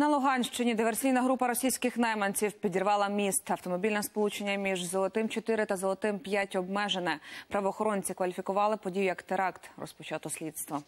На Луганщині диверсійна група російських найманців підірвала міст. Автомобільне сполучення між золотим 4 та золотим 5 обмежене. Правоохоронці кваліфікували подію як теракт. Розпочато слідство.